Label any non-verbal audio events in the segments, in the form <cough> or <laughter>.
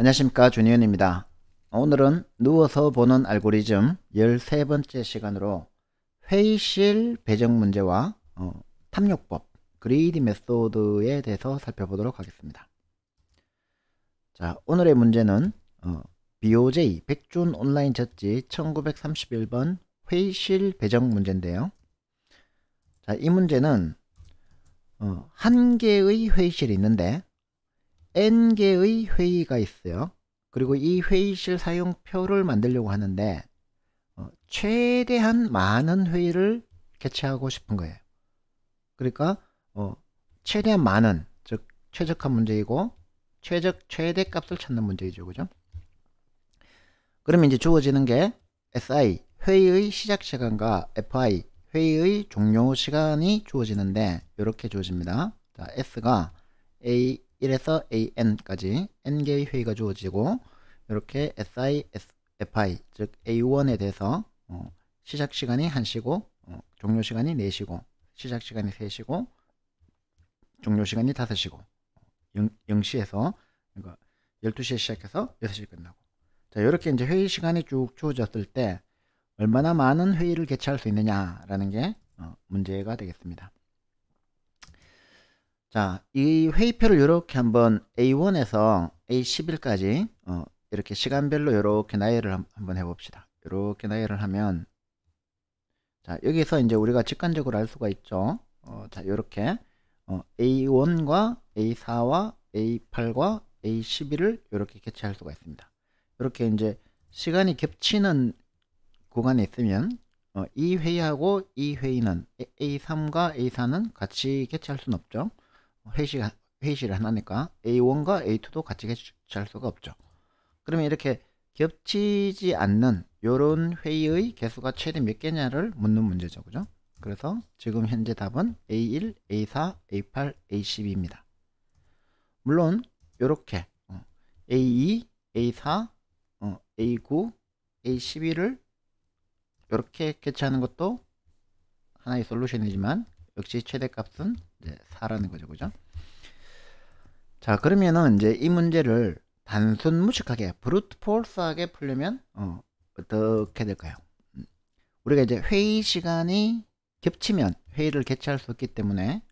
안녕하십니까 준희원입니다 오늘은 누워서 보는 알고리즘 13번째 시간으로 회의실 배정 문제와 어, 탐욕법 그리디 메소드에 대해서 살펴보도록 하겠습니다. 자 오늘의 문제는 어, BOJ 백준 온라인 젖지 1931번 회의실 배정 문제인데요. 자, 이 문제는 어, 한 개의 회의실이 있는데 n개의 회의가 있어요. 그리고 이 회의실 사용표를 만들려고 하는데 어, 최대한 많은 회의를 개최하고 싶은 거예요. 그러니까 어, 최대한 많은 즉 최적한 문제이고 최적 최대 값을 찾는 문제이죠. 그죠? 그러면 이제 주어지는 게 SI 회의의 시작 시간과 FI 회의의 종료 시간이 주어지는데 이렇게 주어집니다. 자, S가 A 1에서 an까지 n개의 회의가 주어지고 이렇게 si, fi 즉 a1에 대해서 어, 시작 시간이 1시고 어, 종료 시간이 4시고 시작 시간이 3시고 종료 시간이 5시고 0, 시에서 그러니까 12시에 시작해서 6시에 끝나고 자 이렇게 이제 회의 시간이 쭉 주어졌을 때 얼마나 많은 회의를 개최할 수 있느냐라는 게 어, 문제가 되겠습니다. 자, 이 회의표를 이렇게 한번 A1에서 A11까지 어, 이렇게 시간별로 이렇게 나열을 한번 해봅시다. 이렇게 나열을 하면 자, 여기서 이제 우리가 직관적으로 알 수가 있죠. 어, 자, 이렇게 어, A1과 A4와 A8과 A11을 이렇게 개체할 수가 있습니다. 이렇게 이제 시간이 겹치는 구간에 있으면 어, 이 회의하고 이 회의는 A3과 A4는 같이 개최할 수는 없죠. 회식, 회의실을 하나니까 A1과 A2도 같이 개시할 수가 없죠. 그러면 이렇게 겹치지 않는 이런 회의의 개수가 최대 몇 개냐를 묻는 문제죠. 그죠? 그래서 지금 현재 답은 A1, A4, A8, A12입니다. 물론 이렇게 A2, A4, A9, a 1 2를 이렇게 개최하는 것도 하나의 솔루션이지만 역시 최대값은 이제 4라는 거죠. 그죠? 자, 그러면은 이제 이 문제를 단순 무식하게 브루트 폴스하게 풀려면 어, 어떻게 될까요? 음. 우리가 이제 회의 시간이 겹치면 회의를 개최할 수 없기 때문에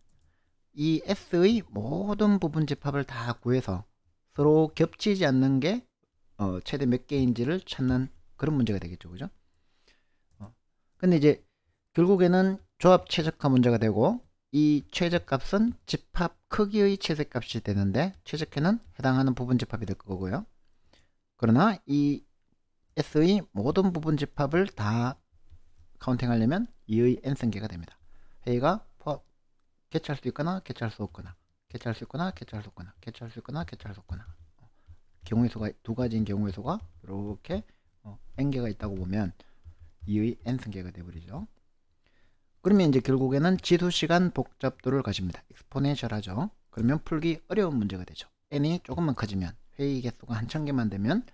이 S의 모든 부분 집합을 다 구해서 서로 겹치지 않는 게 어, 최대 몇 개인지를 찾는 그런 문제가 되겠죠. 그죠? 어. 근데 이제 결국에는 조합 최적화 문제가 되고 이 최적값은 집합 크기의 최적값이 되는데 최적해는 해당하는 부분 집합이 될 거고요. 그러나 이 S의 모든 부분 집합을 다 카운팅하려면 2의 n승계가 됩니다. 회의가 개최할 수 있거나 개최할 수 없거나 개최할 수 있거나 개최할 수 없거나 개최할 수 있거나 개최할 수 없거나 경우의 수가 두 가지인 경우의 수가 이렇게 어, n개가 있다고 보면 2의 n승계가 되버리죠. 그러면 이제 결국에는 지수시간 복잡도를 가집니다. 익스포네셜 하죠. 그러면 풀기 어려운 문제가 되죠. n이 조금만 커지면 회의 개수가 한천 개만 되면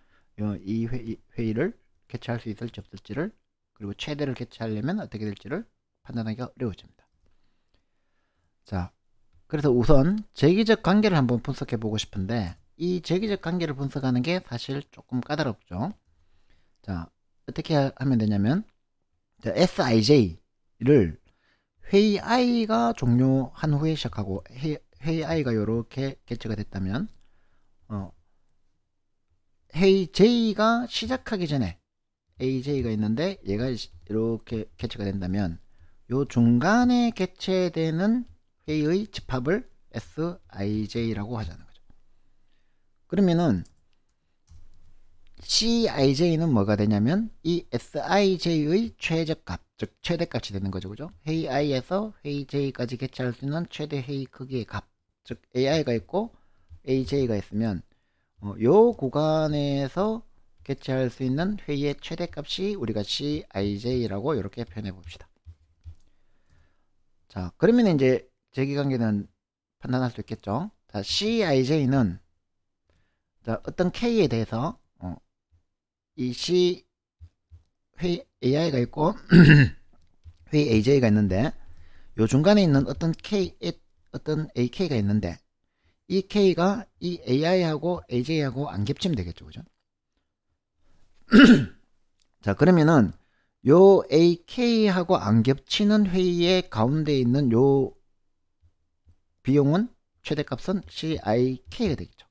이 회의, 회의를 개최할 수 있을지 없을지를 그리고 최대를 개최하려면 어떻게 될지를 판단하기가 어려워집니다. 자, 그래서 우선 재기적 관계를 한번 분석해 보고 싶은데 이 재기적 관계를 분석하는 게 사실 조금 까다롭죠. 자, 어떻게 하면 되냐면 자, SIJ 를 회의 i가 종료한 후에 시작하고 회, 회의 i가 이렇게 개최가 됐다면 어, 회의 j가 시작하기 전에 aj가 있는데 얘가 이렇게 개최가 된다면 요 중간에 개최되는 회의의 집합을 SIJ라고 하자는 거죠. 그러면은 CIJ는 뭐가 되냐면 이 SIJ의 최적값 즉 최대값이 되는 거죠. 그죠? 헤이 i에서 헤이 j까지 개체할 수 있는 최대 헤이 크기의 값. 즉 ai가 있고 aj가 있으면 어, 요 구간에서 개체할 수 있는 회의의 최대값이 우리가cij라고 이렇게 표현해 봅시다. 자, 그러면 이제 제기관계는 판단할 수 있겠죠. 자, cij는 자, 어떤 k에 대해서 어, 이 c 회의 AI가 있고 <clears throat> 회의 AJ가 있는데 요 중간에 있는 어떤 K 어떤 AK가 있는데 이 K가 이 AI하고 AJ하고 안 겹치면 되겠죠. 그죠? <clears throat> 자, 그러면은 요 AK하고 안 겹치는 회의의 가운데 있는 요 비용은 최대값은 CIK가 되겠죠.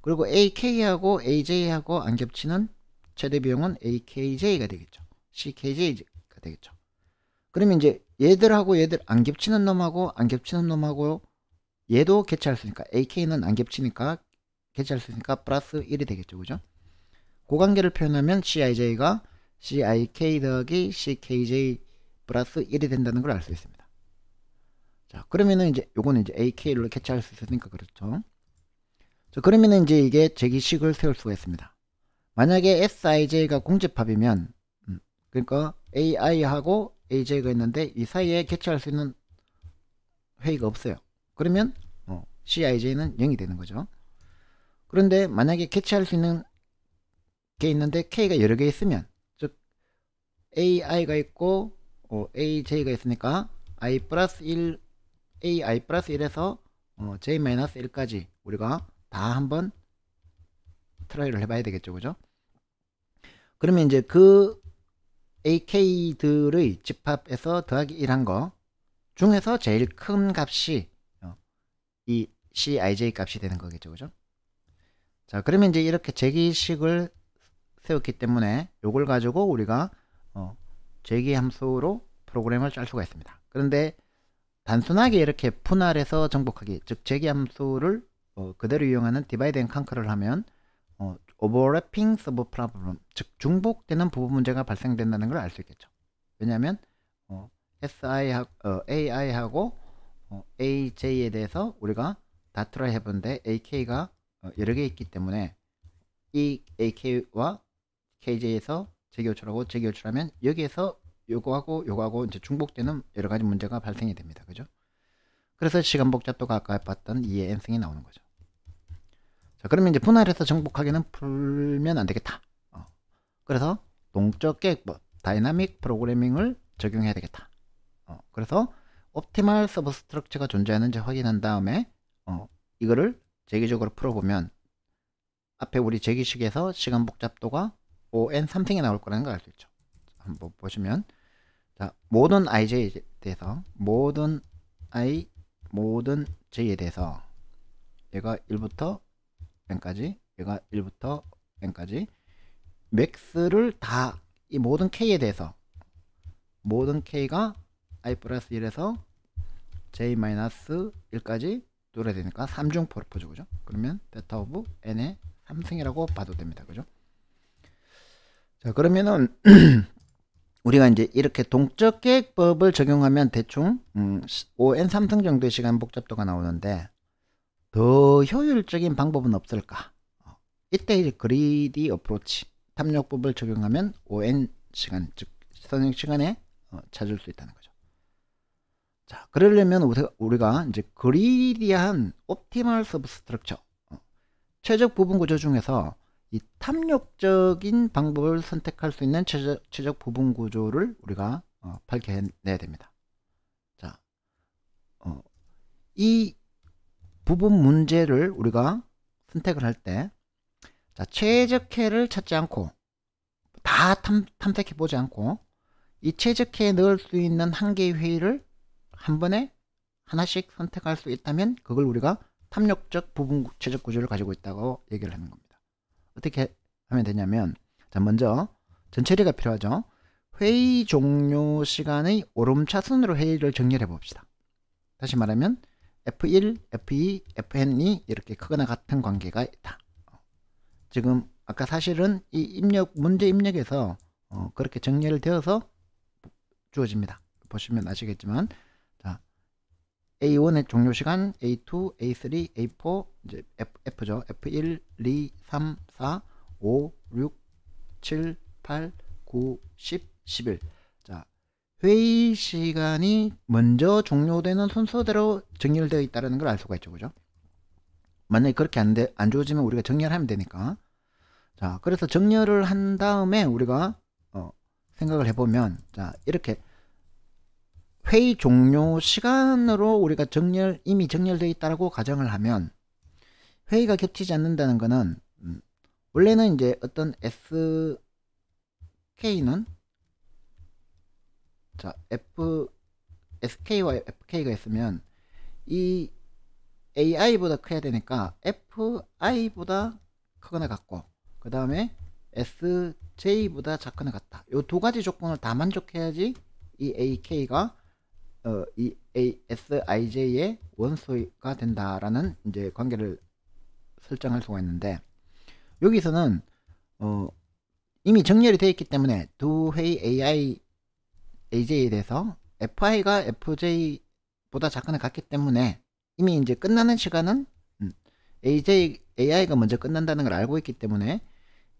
그리고 AK하고 AJ하고 안 겹치는 최대 비용은 AKJ가 되겠죠. CKJ가 되겠죠. 그러면 이제 얘들하고 얘들 안 겹치는 놈하고 안 겹치는 놈하고 얘도 개체할 수 있으니까 AK는 안 겹치니까 개체할 수 있으니까 플러스 1이 되겠죠. 그죠? 고관계를 그 표현하면 CIJ가 CIK 더하기 CKJ 플러스 1이 된다는 걸 알 수 있습니다. 자, 그러면은 이제 요거는 이제 AK로 개체할 수 있으니까 그렇죠. 자, 그러면은 이제 이게 제기식을 세울 수가 있습니다. 만약에 SIJ가 공집합이면 음, 그러니까 AI하고 AJ가 있는데 이 사이에 개최할 수 있는 회의가 없어요. 그러면 어, CIJ는 0이 되는 거죠. 그런데 만약에 개최할 수 있는 게 있는데 K가 여러 개 있으면 즉 AI가 있고 어, AJ가 있으니까 I 플러스 1 AI 플러스 1에서 어, J 마이너스 1까지 우리가 다 한번 트라이를 해봐야 되겠죠. 그죠? 그러면 이제 그 AK들의 집합에서 더하기 1한 거 중에서 제일 큰 값이 어, 이 CIJ 값이 되는 거겠죠. 그죠? 자, 그러면 이제 이렇게 제기식을 세웠기 때문에 요걸 가지고 우리가 어, 제기 함수로 프로그램을 짤 수가 있습니다. 그런데 단순하게 이렇게 분할해서 정복하기, 즉 제기 함수를 어, 그대로 이용하는 디바이드 앤 컨크를 하면 어, overlapping sub problem 즉 중복되는 부분 문제가 발생된다는 걸 알 수 있겠죠. 왜냐하면 어, SI 하, 어, AI하고 어, AJ에 대해서 우리가 다 트라이 해본데 AK가 어, 여러 개 있기 때문에 이 AK와 KJ에서 재교출하고 재교출하면 여기에서 요거하고 요거하고 이제 중복되는 여러 가지 문제가 발생이 됩니다. 그죠? 그래서 시간 복잡도 가까이 봤던 이해 N승이 나오는 거죠. 자, 그러면 이제 분할해서 정복하기는 풀면 안 되겠다. 어. 그래서 동적 계획법, 뭐, 다이나믹 프로그래밍을 적용해야 되겠다. 어. 그래서 옵티말 서브스트럭처가 존재하는지 확인한 다음에 어. 이거를 재기적으로 풀어보면 앞에 우리 재기식에서 시간 복잡도가 5n3승이 나올 거라는 걸 알 수 있죠. 한번 보시면 자, 모든 ij에 대해서 모든 i 모든 j에 대해서 얘가 1부터 n까지 얘가 1부터 n까지 맥스를 다 이 모든 k에 대해서 모든 k가 i 플러스 1에서 j 마이너스 1까지 뚫어야 되니까 3중 포르포즈 그죠? 그러면 베타 오브 n의 3승이라고 봐도 됩니다. 그죠? 자 그러면은 <clears throat> 우리가 이제 이렇게 동적 계획법을 적용하면 대충 음, 5n 3승 정도의 시간 복잡도가 나오는데 더 효율적인 방법은 없을까? 어, 이때 이제 그리디 어프로치 탐욕법을 적용하면 ON 시간 즉 선행 시간에 어, 찾을 수 있다는 거죠. 자 그러려면 우리가 이제 그리디한 옵티멀 서브스트럭처 최적 부분 구조 중에서 이 탐욕적인 방법을 선택할 수 있는 최적, 최적 부분 구조를 우리가 어, 밝혀내야 됩니다. 자, 어, 이 부분 문제를 우리가 선택을 할 때최적해를 찾지 않고 다 탐, 탐색해 보지 않고 이최적해에 넣을 수 있는 한 개의 회의를 한 번에 하나씩 선택할 수 있다면 그걸 우리가 탐욕적 부분 최적 구조를 가지고 있다고 얘기를 하는 겁니다. 어떻게 하면 되냐면 자 먼저 전처리가 필요하죠. 회의 종료 시간의 오름차순으로 회의를 정렬해 봅시다. 다시 말하면 F1, F2, Fn이 이렇게 크거나 같은 관계가 있다. 지금 아까 사실은 이 입력 문제 입력에서 어, 그렇게 정리 되어서 주어집니다. 보시면 아시겠지만 자 A1의 종료 시간, A2, A3, A4 이제 F, 죠 F1, 2, 3, 4, 5, 6, 7, 8, 9, 10, 11 회의 시간이 먼저 종료되는 순서대로 정렬되어 있다는 걸 알 수가 있죠. 그죠? 만약에 그렇게 안, 돼, 안 주어지면 우리가 정렬하면 되니까. 자, 그래서 정렬을 한 다음에 우리가 어, 생각을 해보면 자, 이렇게 회의 종료 시간으로 우리가 정렬 이미 정렬되어 있다라고 가정을 하면 회의가 겹치지 않는다는 거는 음, 원래는 이제 어떤 SK는 자, F, SK와 FK가 있으면 이 AI보다 커야 되니까 FI보다 크거나 같고 그 다음에 SJ보다 작거나 같다. 요 두 가지 조건을 다 만족해야지 이 AK가 어, 이 A, SIJ의 원소가 된다라는 이제 관계를 설정할 수가 있는데 여기서는 어, 이미 정렬이 되어 있기 때문에 두 회의 AI AJ에 대해서 FI가 FJ보다 작거나 같기 때문에 이미 이제 끝나는 시간은 음, AJ, AI가 먼저 끝난다는 걸 알고 있기 때문에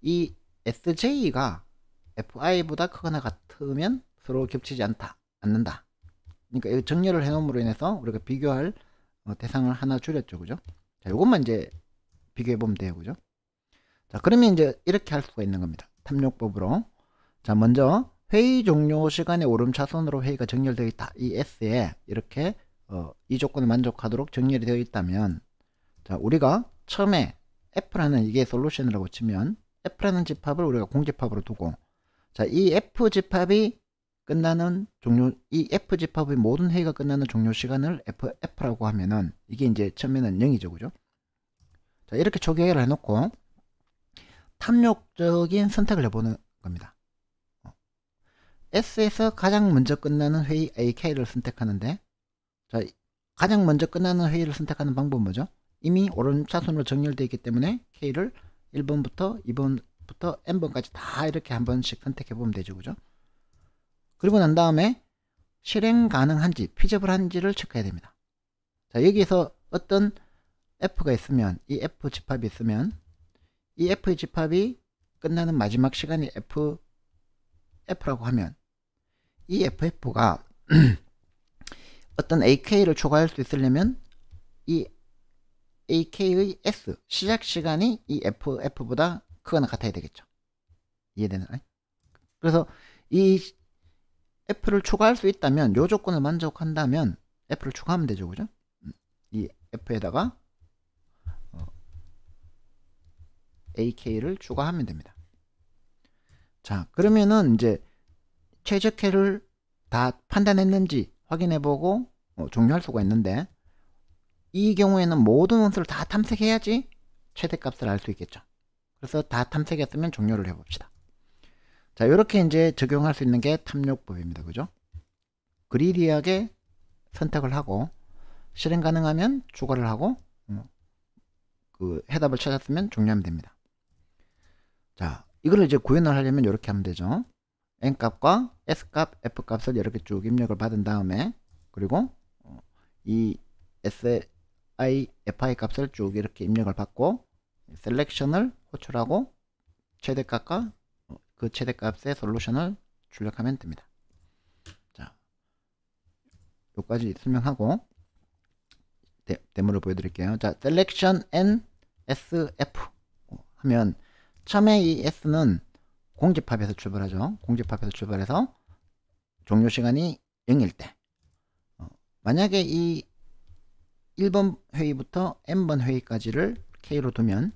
이 SJ가 FI보다 크거나 같으면 서로 겹치지 않다, 않는다. 그러니까 정렬을 해놓음으로 인해서 우리가 비교할 어, 대상을 하나 줄였죠, 그죠? 자, 요것만 이제 비교해보면 돼요, 그죠? 자, 그러면 이제 이렇게 할 수가 있는 겁니다. 탐욕법으로. 자, 먼저 회의 종료 시간에 오름차선으로 회의가 정렬되어 있다. 이 S에 이렇게 어, 이 조건을 만족하도록 정렬이 되어 있다면 자 우리가 처음에 F라는 이게 솔루션이라고 치면 F라는 집합을 우리가 공집합으로 두고 자이 F 집합이 끝나는 종료 이 F 집합의 모든 회의가 끝나는 종료 시간을 F, F라고 하면은 이게 이제 처음에는 0이죠 그죠? 자 이렇게 초기화를 해놓고 탐욕적인 선택을 해보는 겁니다. S에서 가장 먼저 끝나는 회의 AK를 선택하는데 자, 가장 먼저 끝나는 회의를 선택하는 방법은 뭐죠? 이미 오른차선으로 정렬되어 있기 때문에 K를 1번부터 2번부터 N번까지 다 이렇게 한 번씩 선택해 보면 되죠. 그죠? 그리고 난 다음에 실행 가능한지, 피저블한지를 체크해야 됩니다. 자, 여기에서 어떤 F가 있으면, 이 F 집합이 있으면, 이 F의 집합이 끝나는 마지막 시간이 F F라고 하면 이 FF가 <clears throat> 어떤 AK를 초과할 수 있으려면 이 AK의 S 시작 시간이 이 FF보다 크거나 같아야 되겠죠. 이해되나요? 그래서 이 F를 초과할 수 있다면 요 조건을 만족한다면 F를 초과하면 되죠. 그죠? 음. 이 F에다가 어, AK를 추가하면 됩니다. 자, 그러면은 이제 최적회를 다 판단했는지 확인해보고 어, 종료할 수가 있는데 이 경우에는 모든 원소를다 탐색해야지 최대값을 알 수 있겠죠. 그래서 다 탐색했으면 종료를 해봅시다. 자, 이렇게 이제 적용할 수 있는 게 탐욕법입니다. 그죠? 그리디하게 선택을 하고 실행 가능하면 추가를 하고 어, 그 해답을 찾았으면 종료하면 됩니다. 자, 이걸 이제 구현을 하려면 이렇게 하면 되죠. n값과 s값, f값을 이렇게 쭉 입력을 받은 다음에 그리고 어, 이 si, fi 값을 쭉 이렇게 입력을 받고 셀렉션을 호출하고 최대값과 어, 그 최대값의 솔루션을 출력하면 됩니다. 자, 여기까지 설명하고 데, 데모를 보여드릴게요. 자, selection n sf 어, 하면 처음에 이 S는 공집합에서 출발하죠. 공집합에서 출발해서 종료 시간이 0일 때 어, 만약에 이 1번 회의부터 n번 회의까지를 k로 두면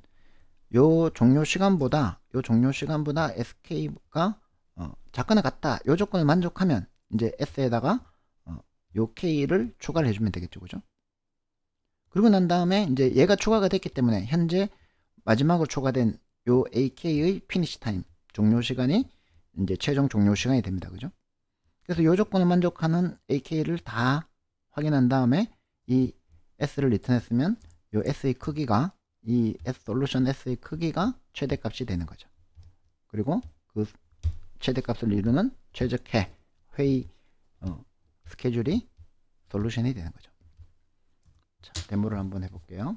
요 종료 시간보다 요 종료 시간보다 sk가 어, 작거나 같다 요 조건을 만족하면 이제 s에다가 어, 요 k를 추가를 해주면 되겠죠 그죠 그리고 난 다음에 이제 얘가 추가가 됐기 때문에 현재 마지막으로 추가된 요 AK의 피니시 타임 종료 시간이 이제 최종 종료 시간이 됩니다. 그죠? 그래서 요 조건을 만족하는 AK를 다 확인한 다음에 이 S를 리턴했으면 요 S의 크기가 이 S 솔루션 S의 크기가 최대값이 되는 거죠. 그리고 그 최대값을 이루는 최적회 회의 어, 스케줄이 솔루션이 되는 거죠. 자, 데모를 한번 해볼게요.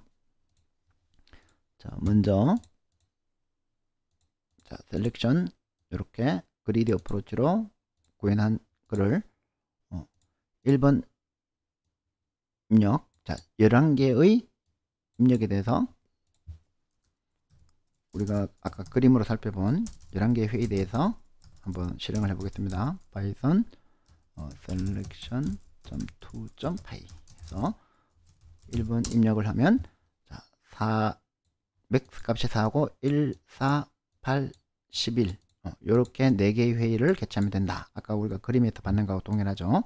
자, 먼저 자, 셀렉션 이렇게 그리디 어프로치로 구현한 글을 어, 1번 입력 자 11개의 입력에 대해서 우리가 아까 그림으로 살펴본 11개의 회의에 대해서 한번 실행을 해보겠습니다. 파이썬 어, s e l e c t i o n t p y 해서 1번 입력을 하면 자, 4 맥스 값이 4하고 1, 4, 8, 11 이렇게 어, 4개의 회의를 개최하면 된다. 아까 우리가 그림에서 받는 거하고 동일하죠.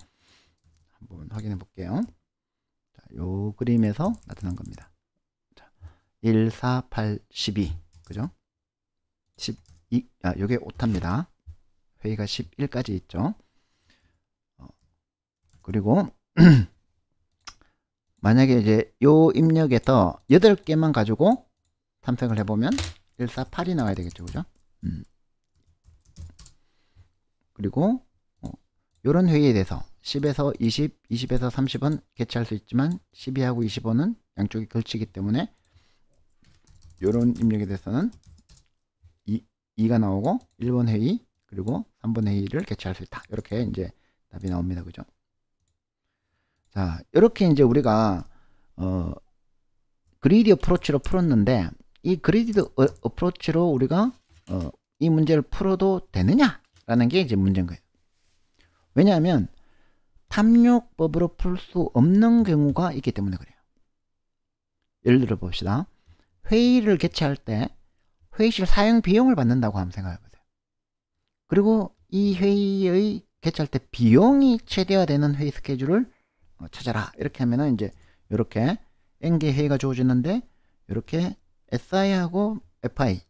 한번 확인해 볼게요. 자, 요 그림에서 나타난 겁니다. 자, 1, 4, 8, 12 그죠? 12, 아, 요게 5타입니다 회의가 11까지 있죠. 어, 그리고 <clears throat> 만약에 이제 요 입력에서 8개만 가지고 탐색을 해보면 148이 나와야 되겠죠 그죠 음. 그리고 이런 어, 회의에 대해서 10에서 20, 20에서 30은 개최할 수 있지만 12하고 25는 양쪽이 걸치기 때문에 이런 입력에 대해서는 2, 2가 나오고 1번 회의 그리고 3번 회의를 개최할 수 있다 이렇게 이제 답이 나옵니다 그죠 자 이렇게 이제 우리가 어 그리디 어프로치로 풀었는데 이 그리디드 어, 프로치로 우리가 어, 이 문제를 풀어도 되느냐라는 게 이제 문제인 거예요. 왜냐하면 탐욕법으로 풀 수 없는 경우가 있기 때문에 그래요. 예를 들어 봅시다. 회의를 개최할 때 회의실 사용 비용을 받는다고 한번 생각해 보세요. 그리고 이 회의의 개최할 때 비용이 최대화되는 회의 스케줄을 어, 찾아라. 이렇게 하면은 이제 이렇게 N개 회의가 주어지는데 이렇게 SI하고 FI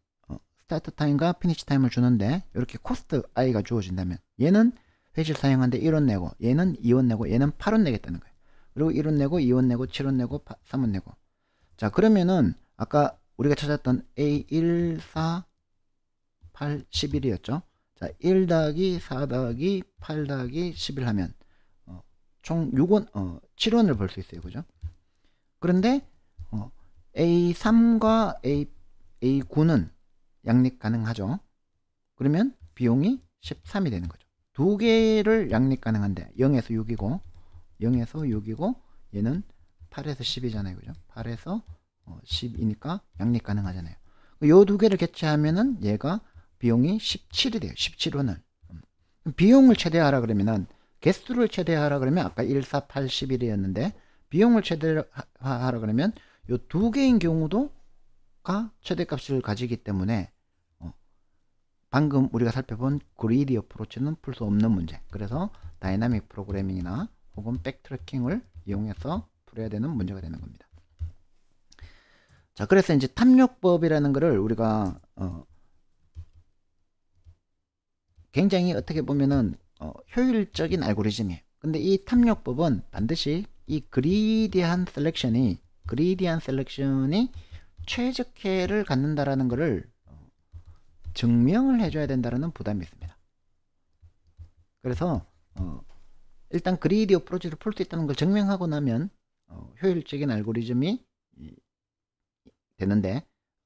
스타트 타임과 피니시 타임을 주는데 이렇게 코스트 I가 주어진다면 얘는 회실 사용하는데 1원 내고 얘는 2원 내고 얘는 8원 내겠다는 거예요 그리고 1원 내고 2원 내고 7원 내고 3원 내고 자 그러면은 아까 우리가 찾았던 A1, 4, 8, 11이었죠 자, 1 더하기 4 더하기 8 더하기 11 하면 어, 총 6원, 어, 7원을 벌 수 있어요. 그죠? 그런데 어, A3과 A, A9는 양립 가능하죠. 그러면 비용이 13이 되는 거죠. 두 개를 양립 가능한데 0에서 6이고 0에서 6이고 얘는 8에서 10이잖아요. 그죠? 8에서 10이니까 어, 양립 가능하잖아요. 요두 개를 개체하면은 얘가 비용이 17이 돼요. 17원을. 음. 비용을 최대화하라 그러면은 개수를 최대화하라 그러면 아까 1, 4, 8, 11이었는데 비용을 최대화하라 그러면 이두 개인 경우도가 최대값을 가지기 때문에 어, 방금 우리가 살펴본 그리디 어프로치는 풀 수 없는 문제 그래서 다이나믹 프로그래밍이나 혹은 백트래킹을 이용해서 풀어야 되는 문제가 되는 겁니다 자 그래서 이제 탐욕법이라는 것을 우리가 어, 굉장히 어떻게 보면은 어, 효율적인 알고리즘이에요 근데 이 탐욕법은 반드시 이 그리디한 셀렉션이 그리디안 셀렉션이 최적해를 갖는다라는 것을 증명을 해줘야 된다는 부담이 있습니다. 그래서 어, 일단 그리디 어프로치를 풀 수 있다는 걸 증명하고 나면 어, 효율적인 알고리즘이 되는데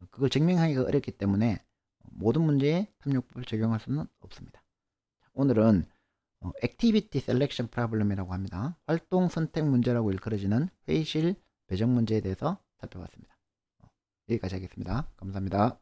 그걸 증명하기가 어렵기 때문에 모든 문제에 탐욕법을 적용할 수는 없습니다. 오늘은 어, 액티비티 셀렉션 프라블럼이라고 합니다. 활동 선택 문제라고 일컬어지는 회의실 배정 문제에 대해서 살펴봤습니다. 어, 여기까지 하겠습니다. 감사합니다.